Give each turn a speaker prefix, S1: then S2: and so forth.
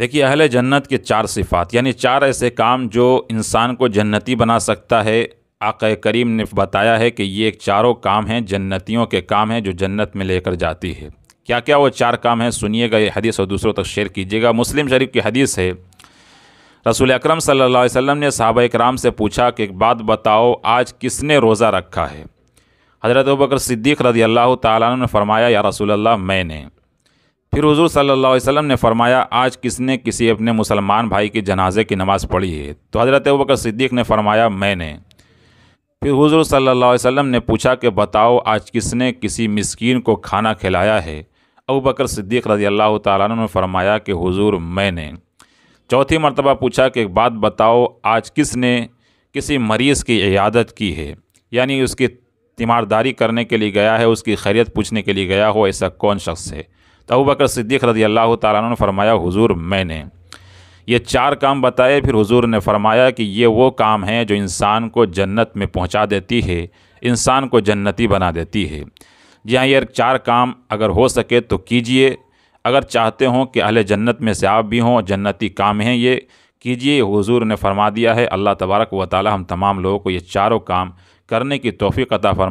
S1: देखिए अहल जन्नत के चार सिफ़ात यानी चार ऐसे काम जो इंसान को जन्नती बना सकता है आक़ करीम ने बताया है कि ये चारों काम हैं जन्नतियों के काम हैं जो जन्नत में लेकर जाती है क्या क्या वो चार काम हैं सुनिएगा ये हदीस और दूसरों तक शेयर कीजिएगा मुस्लिम शरीफ की हदीस है रसूल अकरम सल्लल्लाहु अलैहि वसल्लम ने साहबा इकराम से पूछा कि एक बात बताओ आज किसने रोज़ा रखा है हज़रत बकर सिद्दीक़ रदी अल्लाह ने फरमाया या रसूल अल्लाह मैंने फिर हजूर सल्ला वसम ने फरमाया आज किसने किसी अपने मुसलमान भाई की जनाजे की नमाज़ पढ़ी है तो हज़रत वक्र सिद्दीक ने फरमाया मैंने फिर हजूर सल्ला वसम ने पूछा कि बताओ आज किसने किसी मस्किन को खाना खिलाया है अबू बकर सिद्दीक रजी अल्लाह तु ने फरमाया कि हजूर मैंने चौथी मरतबा पूछा कि बात बताओ आज किसने किसी मरीज़ की इयादत की है यानी उसकी तीमारदारी करने के लिए गया है उसकी खैरियत पूछने के लिए गया हो ऐसा कौन शख्स है तो अबू बकर सिद्दीक रजी अल्लाह तारा ने फरमाया हुजूर मैंने ये चार काम बताए फिर हुजूर ने फरमाया कि ये वो काम हैं जो इंसान को जन्नत में पहुंचा देती है इंसान को जन्नती बना देती है जी हाँ ये चार काम अगर हो सके तो कीजिए अगर चाहते हों कि अहले जन्नत में से आप भी हों जन्नती काम हैं ये कीजिए हुजूर ने फरमा दिया है अल्लाह तबारक व ताली हम तमाम लोगों को ये चारों काम करने की तोफ़ी अता फरमा